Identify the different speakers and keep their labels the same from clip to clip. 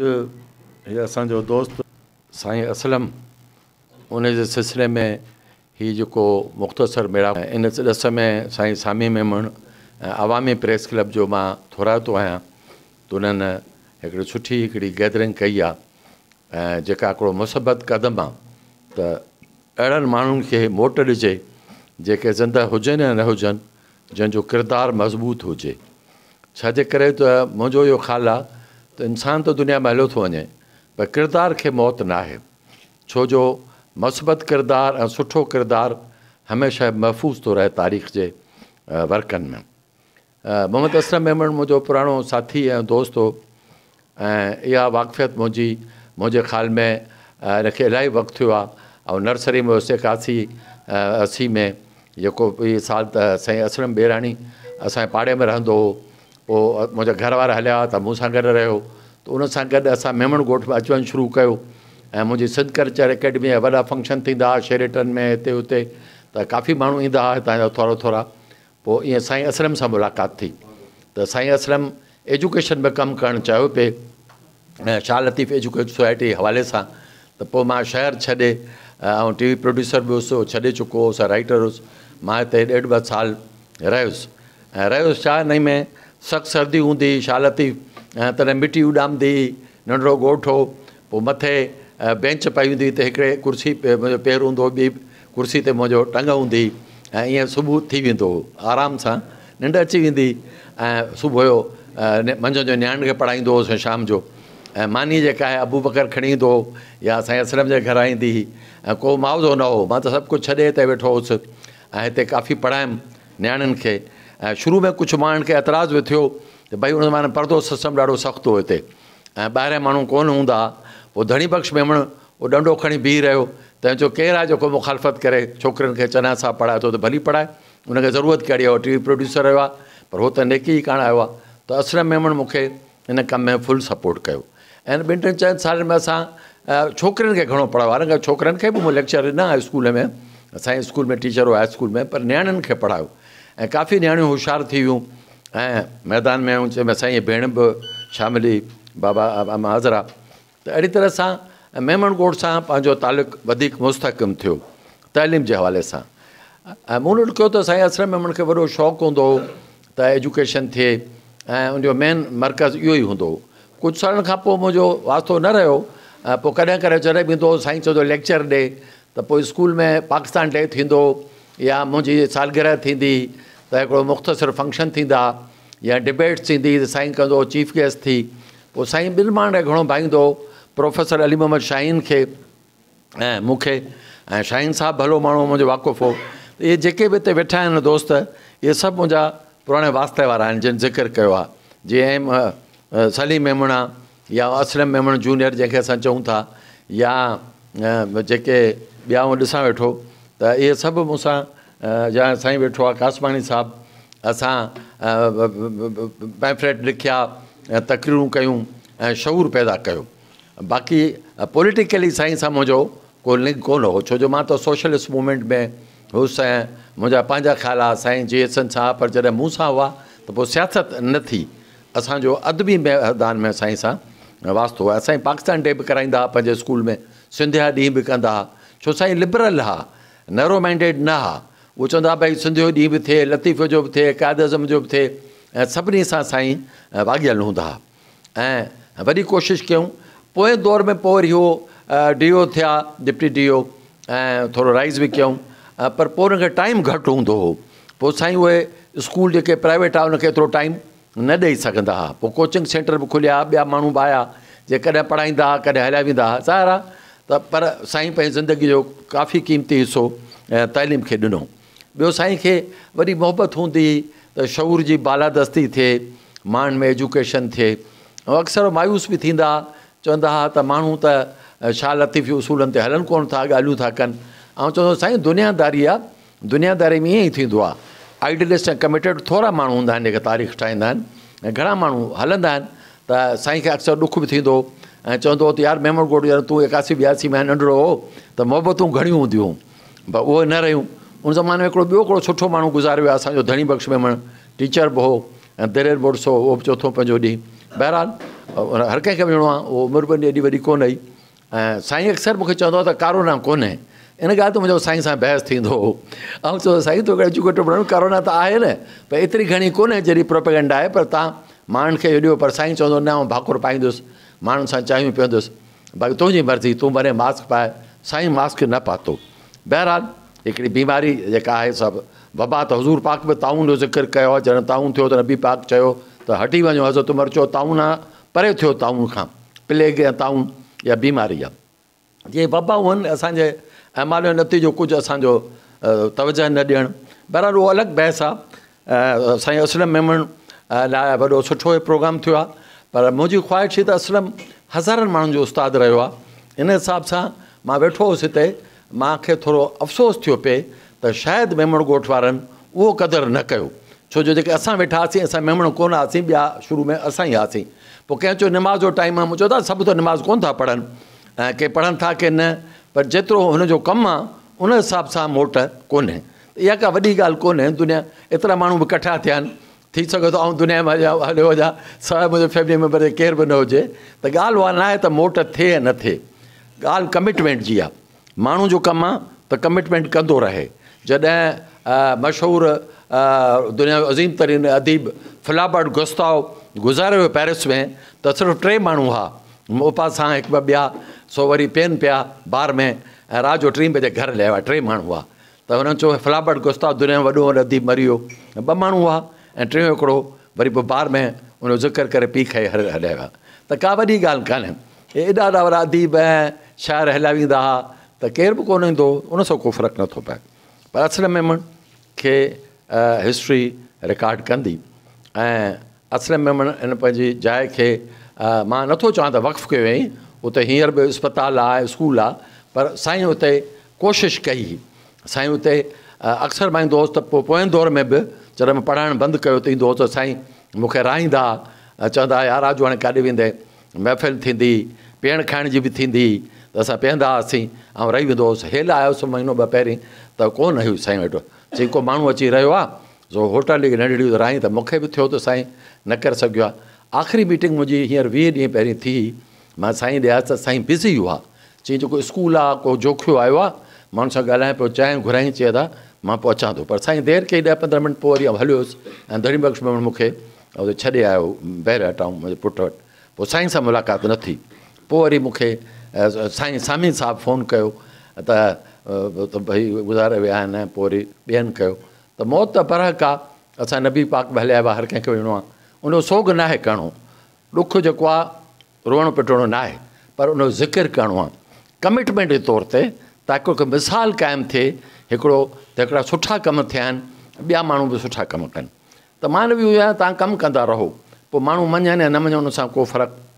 Speaker 1: हीअ असांजो दोस्त साईं असलम उन जे सिलसिले में हीउ जेको मुख़्तसर मेड़ा इन रस में साईं सामी मेमण ऐं अवामी प्रेस क्लब जो मां थोराए थो आहियां त उन्हनि हिकिड़ी सुठी हिकिड़ी गैदरिंग कई आहे ऐं जेका हिकिड़ो मुसबत क़दम आहे त अहिड़नि माण्हुनि खे मोट ॾिजे जेके ज़िंदा हुजनि या न हुजनि जंहिंजो किरदारु मज़बूत हुजे छाजे करे त मुंहिंजो इहो ख़्यालु आहे त इंसान त दुनिया में हलियो थो वञे पर किरदार खे मौत न आहे छो जो मसबत किरदारु ऐं सुठो किरदारु हमेशह महफ़ूज़ थो रहे तारीख़ जे वर्कनि में मोहम्मद असलम मेमण मुंहिंजो पुराणो साथी ऐं दोस्त हो ऐं इहा वाक़फ़ियत मुंहिंजी मुंहिंजे ख़्याल में इनखे इलाही वक़्तु थियो आहे ऐं नर्सरी में हुयुसि एकासी असी में जेको ॿी साल त साईं असरम बेराणी असांजे पाड़े में रहंदो हुओ पोइ मुझे घर हलिया तो मूसा गड रो तो त उन सां मेमण ॻोठ में अचणु शुरू किया ऐं मुंहिंजी सिंध कल्चर अकेडमी जा फंक्शन थींदा हुआ शेरेटन में इतने हुते त काफ़ी मूँ इंदा हुआ हितां थोड़ा थोरा थोरा पोइ ईअं असलम से मुलाक़ात थी तो साईं असलम एजुकेशन में कम कर चाहियो पिए शाह लतीफ़ एजुकेशन सोसाइटी जे हवाले से तो शहर छॾे और टीवी प्रोड्यूसर भी हुउसि छॾे चुको हुउसि राइटर हुस मां हिते ॾेढ ॿ साल रहियुसि ऐं रहियुसि छा में सख़्तु सर्दी हूंदी शालती ऐं तॾहिं मिटी उॾामंदी नंढिड़ो ॻोठो मथे बेंच पई हूँ तो त कुर्सी मुझे पेर हूंदो हुओ कुर्सी ते मुंहिंजो टंग हूँ ऐं सुबह सुबुह थी वेंदो आराम से निंड अची वी सुबह सुबुह जो मंझंदि जो नियाण खे शाम जो मानी जेका अबू बकर खड़ी ईंदो या असांजे असलम के घर ईंदी हुई को मुआवज़ो न हो मत सब कुछ कुझु वेठो हुउसि ऐं काफ़ी पढ़ाय नियाणियुनि के અ શરૂ મે કુછ માન કે اعتراض થયો ભાઈ ઉન માન પરદો સસમ ડાળો સખતો હોતે બહાર માન કોન હોંડા વો ધણી બક્ષ મે મણ ઓ ડંડો ખણી બી રહ્યો તં જો કેરા જો કોખલફત કરે છોકરન કે ચનાસા પઢા તો ભલી પઢાય ઉન કે જરૂરત કેડી હો ટીવી પ્રોડ્યુસર રવા પર હોતે નકી કાણ આવા તો અશ્રમ મે મખે ને કમે ફૂલ સપોર્ટ કયો એન બિન ટાઈ ચાહ સારે મેસા છોકરન કે ઘણો પઢાવ રંગ છોકરન કે ભુ લેક્ચર ના હાઈ સ્કૂલ મે સાય સ્કૂલ મે ટીચર હાઈ સ્કૂલ મે પર નયણન કે પઢાવ ऐं काफ़ी नियाणियूं होशियारु थी वियूं ऐं मैदान में आहियूं चयो साईं भेण बि शामिल हुई बाबा हाज़रा त अहिड़ी तरह सां मेमण गोड़ सां पंहिंजो तालुक़ु वधीक मुस्तक़िम थियो तइलीम जे हवाले सां ऐं मूं वटि कयो त साईं असर मेमण खे वॾो शौक़ु हूंदो हुओ त एजुकेशन थिए ऐं उनजो मेन मर्कज़ इहो ई हूंदो हुओ कुझु सालनि खां पोइ मुंहिंजो वास्तो न रहियो ऐं पोइ कॾहिं कॾहिं जॾहिं बि ईंदो हुओ साईं चवंदो लेक्चर ॾे त पोइ स्कूल में पाकिस्तान डे थींदो या मुंहिंजी सालगिरह थींदी त हिकिड़ो मुख़्तसिर फंक्शन थींदा या डिबेट्स थींदी त साईं कंदो हुओ चीफ गेस्ट थी पोइ साईं ॿिनि बिलमांड घणो भाईंदो हुओ प्रोफेसर अली मोहम्मद शाहीन खे ऐं मूंखे ऐं शाहीन साहबु भलो माण्हू मुंहिंजो वाक़ुफ़ु हो त इहे जेके बि हिते वेठा आहिनि दोस्त इहे सभु मुंहिंजा पुराणे वास्ते वारा आहिनि जिन ज़िकर कयो आहे जीअं सलीम मेमण आहे या असलम मेमण जूनियर जंहिंखे असां चऊं था या जेके ॿिया ॾिसां वेठो त इहे सभु मूंसां जहां साईं वेठो आहे कासवाणी साहिबु असां पैम्फलेट लिखिया तकरीरूं कयूं ऐं पैदा कर बाक़ी पॉलिटिकली साईं सां मुंहिंजो को लिंक को छो जो मां त सोशलिस्ट मूवमेंट में हुउसि ऐं मुंहिंजा पंहिंजा ख़्याल आहे साईं जीएसन सां पर जॾहिं मूं हुआ तो सियासत न थी असो अदबी मैदान में साईं सा वास्तो आहे असांजी पाकिस्तान डे बि कराईंदा हुआ स्कूल में सिंधिया ॾींहुं भी कंदा हुआ छो साईं लिबरल हा नैरो माइंडेड न हुआ उहो चवंदा भई सिंधी जो ॾींहुं बि थिए लतीफ़ जो बि थिए क़ाइद अज़म जो बि थिए ऐं सभिनी सां साईं भाॻियल हूंदा हुआ ऐं वॾी कोशिशि कयूं पोएं दौर में पोइ वरी उहो डी ओ थिया डिप्टी डी ओ ऐं थोरो राइज़ बि कयूं पर पोइ हुनखे टाइम घटि हूंदो हुओ पोइ साईं उहे स्कूल जेके प्राइवेट आहे उनखे एतिरो टाइम न ॾेई सघंदा हुआ पोइ कोचिंग सेंटर बि खुलिया ॿिया माण्हू बि आया जे कॾहिं पढ़ाईंदा हुआ कॾहिं हलिया वेंदा हुआ ज़ाहिर आहे त पर साईं पंहिंजी ज़िंदगी जो काफ़ी क़ीमती हिसो ऐं तइलीम खे ॾिनो ॿियो साईं खे वॾी मोहबत हूंदी हुई त शौर जी बालादस्ती थिए माण्हुनि में एजुकेशन थिए ऐं अक्सर मायूस बि थींदा चवंदा हुआ त माण्हू त शाह लतीफ़ी उसूलनि ते हलनि कोन था ॻाल्हियूं था कनि ऐं चवंदो साईं दुनियादारी आहे दुनियादारी में ईअं ई थींदो आहे आइडलिस्ट ऐं कमिटेड थोरा माण्हू हूंदा आहिनि जेके तारीख़ ठाहींदा आहिनि ऐं घणा माण्हू हलंदा आहिनि त साईं खे अक्सर ॾुख बि थींदो ऐं चवंदो त यार गोड यार तूं एकासी ॿियासी में नंढड़ो हो त मोहबतूं घणियूं हूंदियूं पर उहे न रहियूं उन ज़माने में हिकिड़ो ॿियो सुठो माण्हू गुज़ारियो असो धनी बख़्श में माण्हू टीचर बि हो ऐं दरेर बोर्ड्स हो वो बि चौथो पंहिंजो ॾींहुं बहरहाल हर कंहिंखे मिलणो आहे उहो उमिरि बि एॾी वॾी कोन हुई अक्सर मुझे चवंदो आहे त कारोना कोन्हे इन गाल तो मुझे साई से बहस थींदो हो ऐं चवंदो साईं तोखे एजुकेटेड बणो कारोना त आहे न पर एतिरी घणी कोन्हे जहिड़ी प्रोपेगेंड है पर तुम मान के ॾियो पर साईं चवंदो न भाकुर पाईंदुसि मान से चाय पीअंदुसि भई तुझी मर्ज़ी तू भले मास्क पाए साईं मास्क न पातो बहरहाल हिकिड़ी बीमारी जेका आहे सभु बाबा त हज़ूर पाक में ताउन जो ज़िक्र कयो आहे जॾहिं ताउन थियो त नबी पाक चयो त हटी वञो हज़रत मर चयो ताउन आहे परे थियो ताउन खां प्लेग या ताउन या बीमारी आहे जीअं बबाऊ आहिनि असांजे हाल जो नतीजो कुझु असांजो तवजह न ॾियणु बराबरि उहो अलॻि बहस आहे साईं असलम महिमण लाइ वॾो सुठो प्रोग्राम थियो आहे पर मुंहिंजी ख़्वाहिश हुई त असलम हज़ारनि माण्हुनि जो उस्तादु रहियो आहे इन हिसाब सां मां वेठो हुउसि हिते मूंखे थोरो अफ़सोस थियो पिए त शायदि मेमण ॻोठ वारनि उहो क़दुरु न कयो छो जो जेके असां वेठा हुआसीं असां मेमण कोन हुआसीं शुरू में असां ही हुआसीं पोइ कंहिं टाइम आहे मुंहिंजो त सभु त निमाज़ कोन था के पढ़न था की न पर जेतिरो हुनजो कमु आहे उन हिसाब से मोट को इहा का वॾी ॻाल्हि कोन्हे दुनिया एतिरा माण्हू बि इकठा थिया थी सघे दुनिया में अञा हलियो अञा सवाइ फैमिली मेंबर केर बि न हुजे त ॻाल्हि उहा न आहे मोट थे या न थे ॻाल्हि कमिटमेंट की माण्हू जो कमु आहे त कमिटमेंट कंदो रहे जै मशहूर दुनिया अज़ीम तरीन अदीब फिलाबर्ट गुस्ताव गुज़ारे हुए पेरिस में तो सिर्फ़ु टे मू हुआ उपास सा एक ॿ सो वरी पेन पिया बार में रात जो टी बजे घर लिया टे मू हुआ त हुननि चयो फिलाबर्ट गुस्ताव दुनिया जो वॾो अदीब मरी वियो मू हुआ ए टियों वरी बार में उनजो ज़िक्र कर पी खे हर हल्या तो त का वॾी ॻाल्हि कान्हे एॾा वॾा अदीब ऐं शाइर हलाईंदा हुआ त केरु बि कोन ईंदो उन सां को फ़र्क़ु नथो पए पर असल में मण खे हिस्ट्री रिकॉड कंदी ऐं असल में मण हिन पंहिंजी जाइ खे मां नथो चवां त वक़्तफ़ु कयो उते हींअर बि इस्पताल आहे स्कूल आहे पर साईं हुते कोशिशि कई साईं उते अक्सर मां ईंदो हुउसि त पोइ पोएं दौर में बि जॾहिं मां पढ़ाइणु बंदि कयो त ईंदो हो त साईं मूंखे राहींदा चवंदा यार जो हाणे काॾे वेंदे महफ़िल थींदी पीअण खाइण जी बि थींदी त असां पीअंदा हुआसीं ऐं रही वेंदो हुउसि हेल आयोसि महीनो ॿ पहिरीं त कोन हुई साईं वटि चई को माण्हू अची रहियो आहे सो होटल जेकी नंढड़ी राई त मूंखे बि थियो त साईं न करे सघियो आहे आख़िरी मीटिंग मुंहिंजी हींअर वीह ॾींहं पहिरीं थी मां साईं ॾियासि त साईं बिज़ी हुआ चई जेको स्कूल आहे को जोखियो आयो आहे माण्हुनि सां ॻाल्हायां पियो चांहि घुराई चए था मां पहुचां थो पर साईं देरि कई ॾह पंद्रहं मिंट पोइ वरी हलियोसि ऐं धणी बख़्श में मूंखे छॾे आयो बहिराटाऊं मुंहिंजे पुटु वटि पोइ साईं सां मुलाक़ात न थी पोइ वरी मूंखे साईं सामी साहबु फ़ोन कयो त त भई गुज़ारे विया आहिनि पोइ वरी मौत त परहक आहे असां नबी पाक बि हुआ हर कंहिंखे वञिणो आहे उनजो सोग नाहे करिणो दुख जो आहे रोअणो ना नाहे पर उनजो जिक्र करिणो आहे कमिटमेंट के तौर ते ताकि मिसाल कायम थे हिकिड़ो त सुठा कम थन आहिनि ॿिया माण्हू बि सुठा कम कनि तो मां न बि हुयो आहियां तव्हां कमु रहो पोइ माण्हू या न मञनि हुन सां को फ़र्क़ु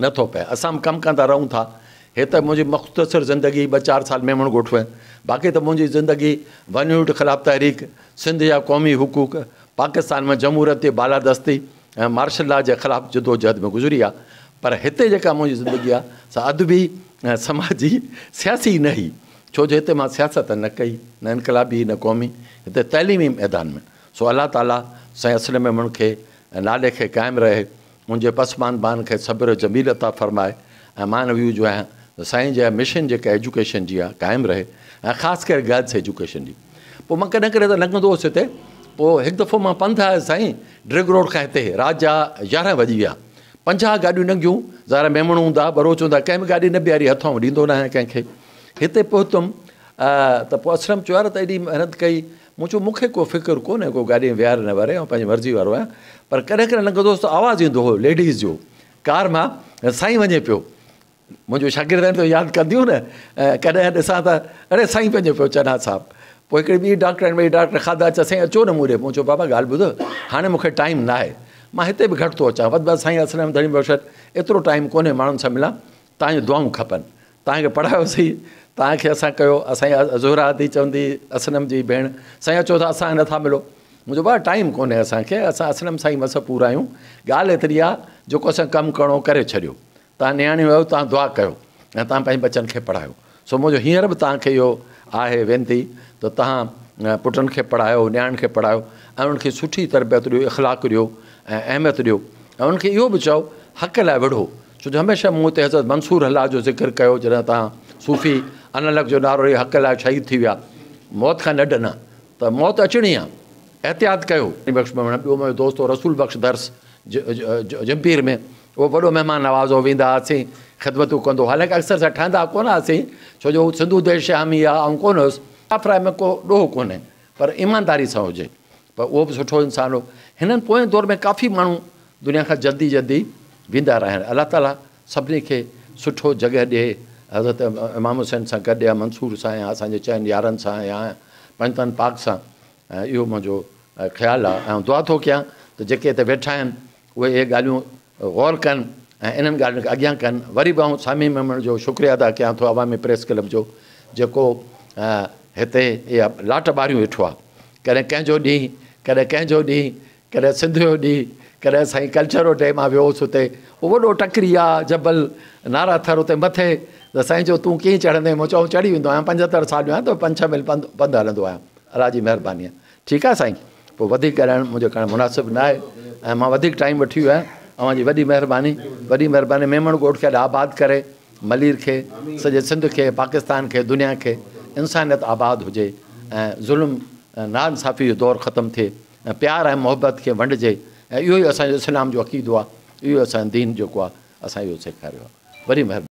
Speaker 1: नो पे अस कम कमु रहूँ था ये तो मुझी मुख्तसर ज़िंदगी ब चार साल मेमण गोठ में बाक़ी तो मुझी ज़िंदगी यूट खिलाफ़ तहरीक सिंध या क़ौमी हुकूक पाकिस्तान में जमूरती बालादस्ती मार्शल लॉ के खिलाफ जिदोजहद में गुज़री आ पर हिते जी ज़िंदगी आहे अदबी समाजी सियासी न हुई छो जो हिते सियासत न कई न इनकलाबी न क़ौमी इतने तैलीमी मैदान में सो अल्लाह ताला साईं में उन्हनि नाले के कायम रहे मुंहिंजे पसमान बान खे सब्र जमील अता फ़रमाए ऐं मां नवियूं जो आहियां त साईं मिशन जेका एजुकेशन जी आहे रहे खास कर गर्ल्स एजुकेशन की पोइ मां कॾहिं कॾहिं त दफ़ो मां पंधु आयुसि साईं ड्रिग रोड का इतने राति जा यारहं वॼी विया पंजाहु गाॾियूं लंघियूं ज़ारा महिमण हूंदा बरोच हूंदा कंहिं बि गाॾी न बीहारी हथों ॾींदो न कें कंहिंखे तो असरम त पोइ असलम चयो कई मूं चयो मूंखे को फ़िक्रु कोन्हे को गाॾी विहारे न वरे ऐं पंहिंजी मर्ज़ी वारो आहियां पर कॾहिं कॾहिं लॻंदो हुअसि त आवाज़ु ईंदो हुओ लेडीज़ जो कार मां साईं वञे पियो मुंहिंजो शागिर्द आहिनि त यादि कंदियूं न ऐं कॾहिं ॾिसां त अड़े साईं पंहिंजो पियो चना साहबु पोइ हिकिड़ी ॿी डॉक्टर आहिनि भई डॉक्टर खाधा अचां साईं अचो न मूं ॾे बाबा ॻाल्हि ॿुधो हाणे मूंखे टाइम न आहे मां हिते बि घटि थो अचां बदब साईं असल धणी में एतिरो टाइम कोन्हे माण्हुनि सां मिलां तव्हांजी दुआऊं खपनि तव्हांखे पढ़ायोसीं तव्हांखे असां कयो असांजी थी चवंदी असनम जी भेण साईं अचो त असां नथा मिलो मुंहिंजो भाउ टाइम कोन्हे असांखे असां असनम साईं मस पूरा आहियूं ॻाल्हि एतिरी आहे जेको असां कमु करिणो करे छॾियो तव्हां नियाणी वियो तव्हां दुआ कयो ऐं तव्हां पंहिंजे बचनि खे पढ़ायो सो मुंहिंजो हींअर बि तव्हांखे इहो आहे वेनिती त तव्हां पुटनि खे पढ़ायो नियाणियुनि खे पढ़ायो ऐं उन्हनि खे सुठी तरबियत ॾियो इख़लाक ॾियो ऐं अहमियत ॾियो ऐं उन्हनि खे इहो बि चओ हक़ लाइ विढ़ो छो जो हमेशह मूं ते हज़रत मंसूर अलाह जो ज़िक्र कयो जॾहिं तव्हां सूफ़ी अनलक जो नारो हक़ लाइ शहीद थी विया मौत खां न ॾिना त मौत अचणी आहे एहतियात कयो बख़्श में ॿियो मुंहिंजो दोस्त रसूल बख़्श दर्स जंपीर में उहो वॾो महिमान नवाज़ो वेंदा हुआसीं ख़िदमतूं कंदो हालांकि अक्सर सां ठहंदा कोन हुआसीं छो जो सिंधू देश हामी आहे ऐं कोन हुयुसि काफ़राए में को ॾोह कोन्हे पर ईमानदारी सां हुजे पर उहो बि सुठो इंसान हो हिननि पोएं दौर में काफ़ी माण्हू दुनिया खां जल्दी जल्दी વિંદાર રહે અલ્લાહ તલા સબને કે સઠો જગહ દે હઝરત ઇમામ હુસૈન સા ગડિયા મંસૂર સા આસા જે ચન યારન સા આ પંતન પાક સા યો મો જો ખ્યાલા દ્વાથો ક્યાં તો જેકે તે બેઠા ઓય એ ગાળો ગૌર કન ઇનન ગાળ આગ્યા કન વરી બાઉ સામી મેમ જો શુક્રિયા આદા ક્યાં તો આવામી પ્રેસ કલમ જો જેકો હતે લાટ બાર્યુ હેઠવા કરે કે જો દી કરે કે જો દી કરે સિંધુ દી कॾहिं साईं कल्चर डे मां वियो हुउसि हुते वॾो टकरी आहे जबल नाराथर हुते मथे त साईं जो तूं कीअं चढ़ंदे मूं चओ चढ़ी वेंदो आहियां पंजहतरि साल जो आहियां त पंज छह मिल पंधु पंधु हलंदो आहियां अला जी महिरबानी आहे ठीकु आहे साईं पोइ वधीक ॻाल्हाइणु मुंहिंजो करणु मुनासिबु न आहे ऐं मां वधीक टाइम वठी वियो आहियां तव्हां जी वॾी महिरबानी वॾी महिरबानी मेमण ॻोठ खे आबाद करे मलिर खे सॼे सिंध खे पाकिस्तान खे दुनिया खे इंसानियत आबाद हुजे ऐं ज़ुल्म नानसाफ़ी जो दौरु ख़तमु थिए ऐं प्यार ऐं मुहबत खे वंडिजे ऐं इहो ई असांजो इस्लाम जो अक़ीदो आहे इहो ई असांजो दीन जेको आहे असां इहो सेखारियो आहे वरी महिरबानी